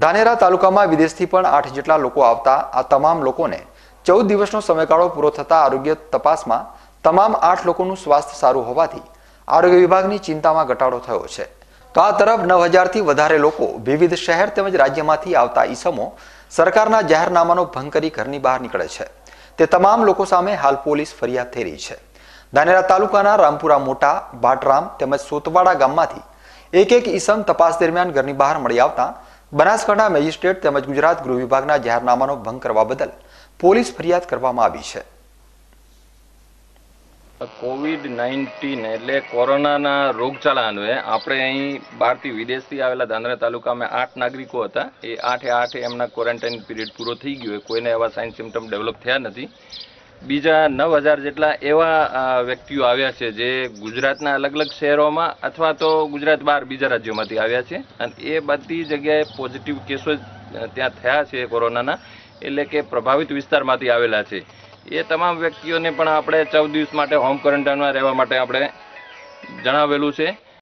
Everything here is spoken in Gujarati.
ધાનેરા તાલુકામાં વિદેશથી પણ આઠ જેટલા લોકો આવતા આ તમામ લોકોને ચૌદ દિવસનો સમયગાળો પૂરો થતા આરોગ્ય તપાસમાં તમામ આઠ લોકોનું સ્વાસ્થ્ય સારું હોવાથી આરોગ્ય વિભાગની ચિંતામાં ઘટાડો થયો છે તો આ તરફ નવ હજારથી વધારે લોકો વિવિધ શહેર તેમજ રાજ્યમાંથી આવતા ઈસમો સરકારના જાહેરનામાનો ભંગ કરી ઘરની બહાર નીકળે છે તે તમામ લોકો સામે હાલ પોલીસ ફરિયાદ થઈ રહી છે ધાનેરા તાલુકાના રામપુરા મોટા ભાટરામ તેમજ સોતવાડા ગામમાંથી એક એક ઈસમ તપાસ દરમિયાન ઘરની બહાર મળી આવતા બનાસકાંઠા મેજિસ્ટ્રેટ તેમજ ગુજરાત ગૃહ વિભાગના જાહેરનામાનો ભંગ કરવા બદલ પોલીસ ફરિયાદ કરવામાં આવી છે કોવિડ નાઇન્ટીન એટલે કોરોનાના રોગચાળા અન્વયે આપણે અહીં બહારથી વિદેશથી આવેલા ધાંધ્રા તાલુકામાં આઠ નાગરિકો હતા એ આઠે આઠે એમના ક્વોરન્ટાઇન પીરિયડ પૂરો થઈ ગયો કોઈને એવા સાઇન સિમ્ટમ ડેવલપ થયા નથી બીજા નવ હજાર જેટલા એવા વ્યક્તિઓ આવ્યા છે જે ગુજરાતના અલગ અલગ શહેરોમાં અથવા તો ગુજરાત બહાર બીજા રાજ્યોમાંથી આવ્યા છે અને એ બધી જગ્યાએ પોઝિટિવ કેસો ત્યાં થયા છે કોરોનાના એટલે કે પ્રભાવિત વિસ્તારમાંથી આવેલા છે એ તમામ વ્યક્તિઓને પણ આપણે ચૌદ દિવસ માટે હોમ ક્વોરન્ટાઇનમાં રહેવા માટે આપણે જણાવેલું છે